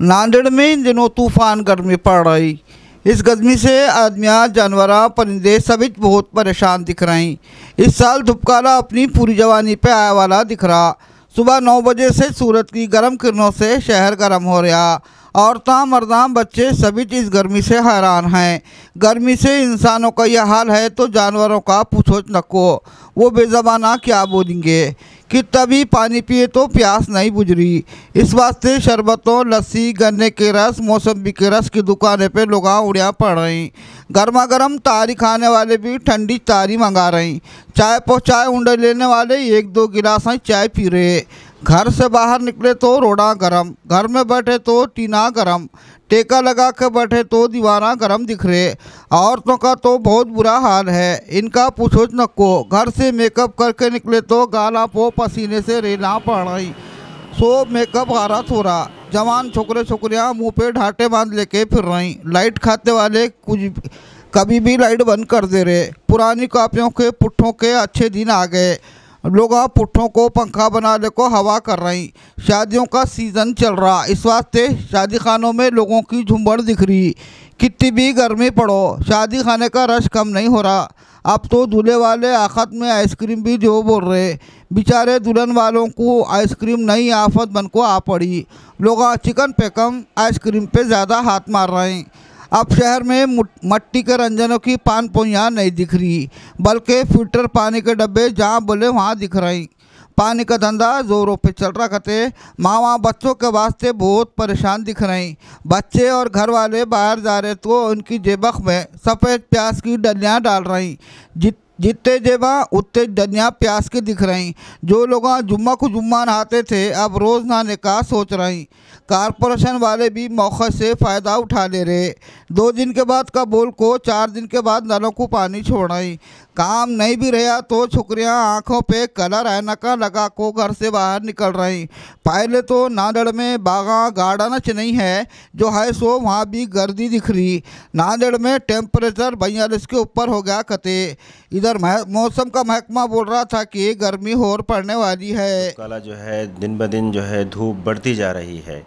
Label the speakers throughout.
Speaker 1: नांदेड़ में इन दिनों तूफान गर्मी पड़ रही इस गर्मी से आदमियाँ जानवर परिंदे सभी बहुत परेशान दिख हैं इस साल धुपकारा अपनी पूरी जवानी पे आया वाला दिख रहा सुबह नौ बजे से सूरत की गर्म किरणों से शहर गर्म हो रहा औरतान मरदान बच्चे सभी इस गर्मी से हैरान हैं गर्मी से इंसानों का यह हाल है तो जानवरों का पूछो नको वो बेजबाना क्या बोलेंगे कि तभी पानी पिए तो प्यास नहीं बुझरी इस वास्ते शरबतों लस्सी गन्ने के रस मौसम्बी के रस की दुकानें पे लोग उड़िया पड़ रही गर्मा गर्म तारी खाने वाले भी ठंडी तारी मंगा रही चाय पहुँचाए उंडे लेने वाले एक दो गिलास चाय पी रहे घर से बाहर निकले तो रोड़ा गरम घर में बैठे तो टीना गरम टेका लगा के बैठे तो दीवारा गरम दिख रहे औरतों का तो बहुत बुरा हाल है इनका पूछो नको घर से मेकअप करके निकले तो गाला पो पसीने से रेना पड़ रही सो मेकअप हारा थोड़ा जवान छोकरे छोकरियाँ मुँह पे ढाटे बांध लेके फिर रही लाइट खाते वाले कुछ कभी भी लाइट बंद कर दे रहे पुरानी कापियों के पुट्ठों के अच्छे दिन आ गए लोग पुट्ठों को पंखा बनाने को हवा कर रही शादियों का सीज़न चल रहा इस वास्ते शादी खानों में लोगों की झुंबड़ दिख रही कितनी भी गर्मी पड़ो शादी खाने का रश कम नहीं हो रहा अब तो दूल्हे वाले आखत में आइसक्रीम भी जो बोल रहे बेचारे दुल्हन वालों को आइसक्रीम नई आफत बन को आ पड़ी लोग चिकन पे कम आइसक्रीम पे ज़्यादा हाथ मार रहे हैं अब शहर में मट्टी के रंजनों की पान पोइयाँ नहीं दिख रही बल्कि फिल्टर पानी के डब्बे जहाँ बोले वहाँ दिख रही पानी का धंधा जोरों पे चल रहा थे माँ वहाँ बच्चों के वास्ते बहुत परेशान दिख रही बच्चे और घर वाले बाहर जा रहे तो उनकी जेबक में सफ़ेद प्याज की डलियाँ डाल रही जित जितते जेबा उतने दनिया प्यास के दिख रही जो लोग जुम्मा को जुम्मा नहाते थे अब रोज़ नहाने का सोच रही कारपोरेशन वाले भी मौके से फ़ायदा उठा ले रहे दो दिन के बाद का बोल को चार दिन के बाद नलों को पानी छोड़ रही काम नहीं भी रहा तो छुकरियाँ आँखों पे कलर ऐनका लगा को घर से बाहर निकल रही पहले तो नांदेड़ में बागा गार्डन नहीं है जो है सो वहाँ भी गर्दी दिख रही नांदेड़ में टेम्परेचर बयालीस के ऊपर हो गया कते इधर इधर मौसम का महकमा बोल रहा था कि गर्मी और पड़ने वाली है
Speaker 2: काला जो है दिन ब दिन जो है धूप बढ़ती जा रही है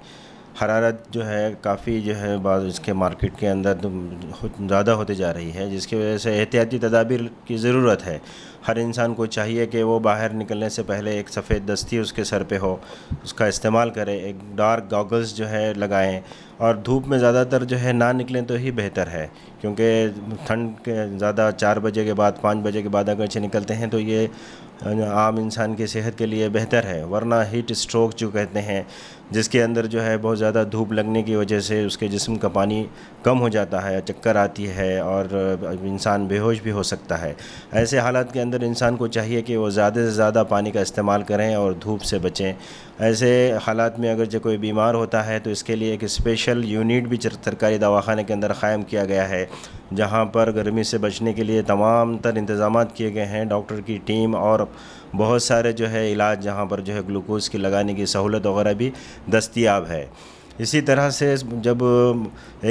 Speaker 2: हरारत जो है काफ़ी जो है बाद इसके मार्केट के अंदर ज़्यादा होते जा रही है जिसकी वजह से एहतियाती तदाबीर की ज़रूरत है हर इंसान को चाहिए कि वो बाहर निकलने से पहले एक सफ़ेद दस्ती उसके सर पे हो उसका इस्तेमाल करें एक डार्क गॉगल्स जो है लगाएं और धूप में ज़्यादातर जो है ना निकलें तो ही बेहतर है क्योंकि ठंड के ज़्यादा चार बजे के बाद पाँच बजे के बाद अगरचे निकलते हैं तो ये आम इंसान की सेहत के लिए बेहतर है वरना हीट स्ट्रोक जो कहते हैं जिसके अंदर जो है बहुत ज़्यादा धूप लगने की वजह से उसके जिस्म का पानी कम हो जाता है चक्कर आती है और इंसान बेहोश भी हो सकता है ऐसे हालात के अंदर अंदर इंसान को चाहिए कि वो ज़्यादा से ज़्यादा पानी का इस्तेमाल करें और धूप से बचें ऐसे हालात में अगर जो कोई बीमार होता है तो इसके लिए एक स्पेशल यूनिट भी सरकारी दवाखाने के अंदर क़ायम किया गया है जहाँ पर गर्मी से बचने के लिए तमाम तर इंतज़ाम किए गए हैं डॉक्टर की टीम और बहुत सारे जो है इलाज जहाँ पर जो है ग्लूकोज़ की लगाने की सहूलत वगैरह भी दस्तियाब है इसी तरह से जब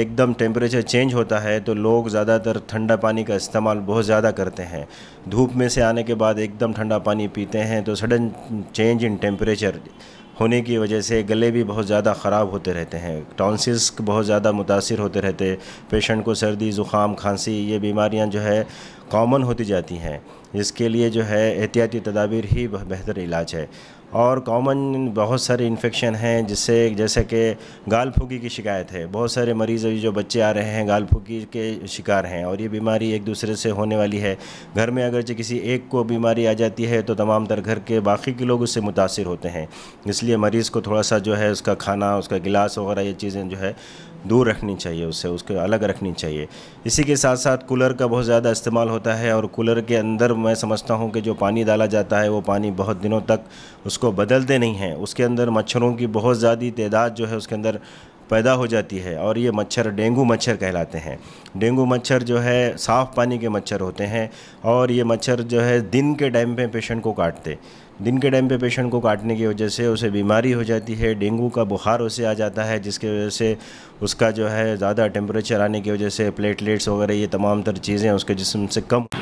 Speaker 2: एकदम टेम्परेचर चेंज होता है तो लोग ज़्यादातर ठंडा पानी का इस्तेमाल बहुत ज़्यादा करते हैं धूप में से आने के बाद एकदम ठंडा पानी पीते हैं तो सडन चेंज इन टेम्परेचर होने की वजह से गले भी बहुत ज़्यादा ख़राब होते रहते हैं टॉन्सिल्स बहुत ज़्यादा मुतासर होते रहते पेशेंट को सर्दी ज़ुकाम खांसी ये बीमारियाँ जो है कॉमन होती जाती हैं जिसके लिए जो है एहतियाती तदाबीर ही बेहतर इलाज है और कॉमन बहुत सारे इन्फेक्शन हैं जिससे जैसे कि गाल फूकी की शिकायत है बहुत सारे मरीज़ अभी जो बच्चे आ रहे हैं गाल फूकी के शिकार हैं और ये बीमारी एक दूसरे से होने वाली है घर में अगर जो किसी एक को बीमारी आ जाती है तो तमाम तर घर के बाकी के लोग उससे मुतासर होते हैं इसलिए मरीज़ को थोड़ा सा जो है उसका खाना उसका गिलास वगैरह ये चीज़ें जो है दूर रखनी चाहिए उससे उसको अलग रखनी चाहिए इसी के साथ साथ कूलर का बहुत ज़्यादा इस्तेमाल होता है और कूलर के अंदर मैं समझता हूँ कि जो पानी डाला जाता है वो पानी बहुत दिनों तक उसको बदलते नहीं हैं उसके अंदर मच्छरों की बहुत ज़्यादा तादाद जो है उसके अंदर पैदा हो जाती है और ये मच्छर डेंगू मच्छर कहलाते हैं डेंगू मच्छर जो है साफ़ पानी के मच्छर होते हैं और ये मच्छर जो है दिन के टाइम पे पेशेंट को काटते दिन के टाइम पे पेशेंट को काटने की वजह से उसे बीमारी हो जाती है डेंगू का बुखार उसे आ जाता है जिसके वजह से उसका जो है ज़्यादा टेम्परेचर आने की वजह से प्लेटलेट्स वगैरह ये तमाम तर चीज़ें उसके जिसम से कम